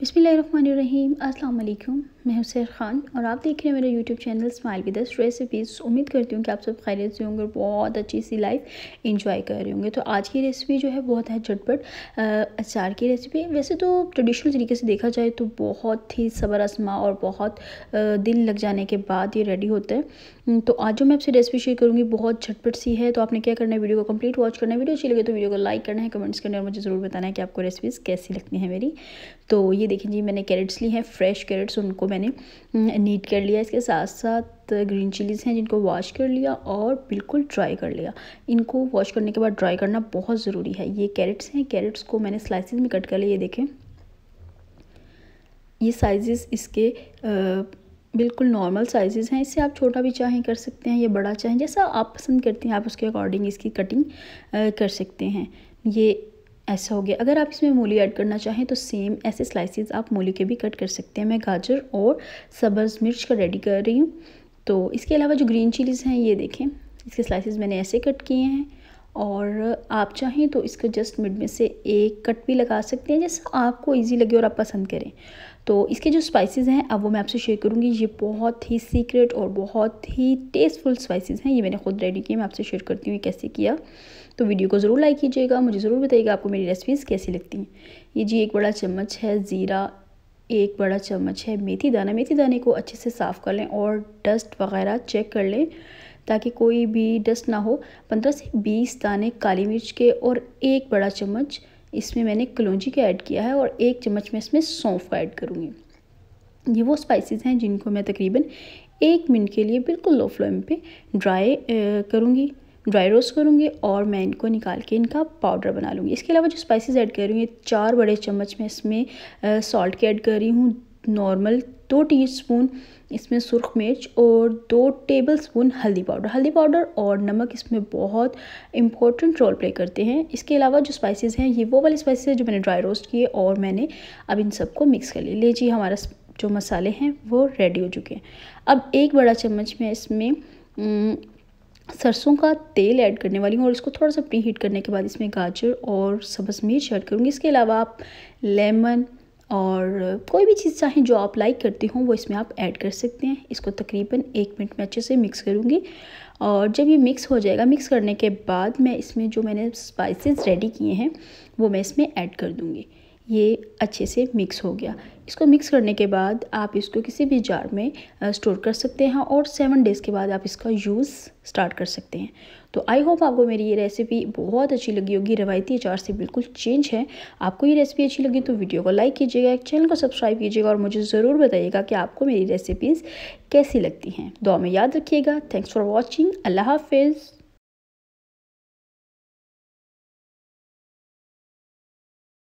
बिसमीम अल्लाम मैं हुसैन ख़ान और आप देख रहे हैं मेरा YouTube channel Smile with Recipes उम्मीद करती हूँ कि आप सब खैरियत से होंगे और बहुत अच्छी सी लाइफ इंजॉय कर रहे होंगे तो आज की रेसिपी जो है बहुत है झटपट अचार की रेसिपी वैसे तो ट्रेडिशनल तरीके से देखा जाए तो बहुत ही सबर आसमा और बहुत दिल लग जाने के बाद ये रेडी होता है तो आज जो मैं आपसे रेसिपी शेयर करूँगी बहुत झटपट सी है तो आपने क्या करना है वीडियो को कम्प्लीट वॉच करना है वीडियो अच्छी लगे तो वीडियो को लाइक करना है कमेंट्स करना है और मुझे ज़रूर बताना है कि आपको रेसिपीज़ कैसी लगती हैं मेरी तो ये देखें जी मैंने कैरेट्स ली हैं फ्रेश कैरेट्स उनको मैंने नीट कर लिया इसके साथ साथ ग्रीन चिलीज़ हैं जिनको वॉश कर लिया और बिल्कुल ड्राई कर लिया इनको वॉश करने के बाद ड्राई करना बहुत ज़रूरी है ये कैरेट्स हैं कैरेट्स को मैंने स्लाइसिस में कट कर लिया ये देखें ये साइज़ इसके आ, बिल्कुल नॉर्मल साइज़ हैं इससे आप छोटा भी चाहें कर सकते हैं या बड़ा चाहें जैसा आप पसंद करते हैं आप उसके अकॉर्डिंग इसकी कटिंग कर सकते हैं ये ऐसा हो गया अगर आप इसमें मूली ऐड करना चाहें तो सेम ऐसे स्लाइसेस आप मूली के भी कट कर सकते हैं मैं गाजर और सब्ज़ मिर्च का रेडी कर रही हूँ तो इसके अलावा जो ग्रीन चिलीज़ हैं ये देखें इसके स्लाइसेस मैंने ऐसे कट किए हैं और आप चाहें तो इसके जस्ट मिड में से एक कट भी लगा सकते हैं जैसा आपको इजी लगे और आप पसंद करें तो इसके जो स्पाइसेस हैं अब वो मैं आपसे शेयर करूँगी ये बहुत ही सीक्रेट और बहुत ही टेस्टफुल स्पाइसेस हैं ये मैंने खुद रेडी किए मैं आपसे शेयर करती हूँ कैसे किया तो वीडियो को ज़रूर लाइक कीजिएगा मुझे ज़रूर बताइएगा आपको मेरी रेसिपीज़ कैसी लगती हैं ये जी एक बड़ा चम्मच है ज़ीरा एक बड़ा चम्मच है मेथी दाना मेथी दाने को अच्छे से साफ़ कर लें और डस्ट वगैरह चेक कर लें ताकि कोई भी डस्ट ना हो पंद्रह से बीस दाने काली मिर्च के और एक बड़ा चम्मच इसमें मैंने कलौजी का ऐड किया है और एक चम्मच में इसमें सौंफ का ऐड करूँगी ये वो स्पाइसेस हैं जिनको मैं तकरीबन एक मिनट के लिए बिल्कुल लो फ्लेम पे ड्राई करूँगी ड्राई रोस्ट करूँगी और मैं इनको निकाल के इनका पाउडर बना लूँगी इसके अलावा जो स्पाइसेस ऐड कर रही हूँ ये चार बड़े चम्मच में इसमें सॉल्ट के ऐड कर रही हूँ नॉर्मल दो टीस्पून इसमें सुरख मिर्च और दो टेबलस्पून हल्दी पाउडर हल्दी पाउडर और नमक इसमें बहुत इंपॉर्टेंट रोल प्ले करते हैं इसके अलावा जो स्पाइसेस हैं ये वो वाले स्पाइसेस हैं जो मैंने ड्राई रोस्ट किए और मैंने अब इन सबको मिक्स कर लिया लीजिए हमारा जो मसाले हैं वो रेडी हो चुके हैं अब एक बड़ा चम्मच में इसमें सरसों का तेल ऐड करने वाली हूँ और इसको थोड़ा सा प्री हीट करने के बाद इसमें गाजर और सब्ज़ मिर्च ऐड करूँगी इसके अलावा आप लेमन और कोई भी चीज़ चाहें जो आप लाइक करते हो वो इसमें आप ऐड कर सकते हैं इसको तकरीबन एक मिनट में अच्छे से मिक्स करूँगी और जब ये मिक्स हो जाएगा मिक्स करने के बाद मैं इसमें जो मैंने स्पाइसेस रेडी किए हैं वो मैं इसमें ऐड कर दूँगी ये अच्छे से मिक्स हो गया इसको मिक्स करने के बाद आप इसको किसी भी जार में स्टोर कर सकते हैं और सेवन डेज़ के बाद आप इसका यूज़ स्टार्ट कर सकते हैं तो आई होप आपको मेरी ये रेसिपी बहुत अच्छी लगी होगी रवायती अचार से बिल्कुल चेंज है आपको ये रेसिपी अच्छी लगी तो वीडियो को लाइक कीजिएगा चैनल को सब्सक्राइब कीजिएगा और मुझे ज़रूर बताइएगा कि आपको मेरी रेसिपीज़ कैसी लगती हैं दुआ में याद रखिएगा थैंक्स फॉर वॉचिंग अल्लाह हाफिज़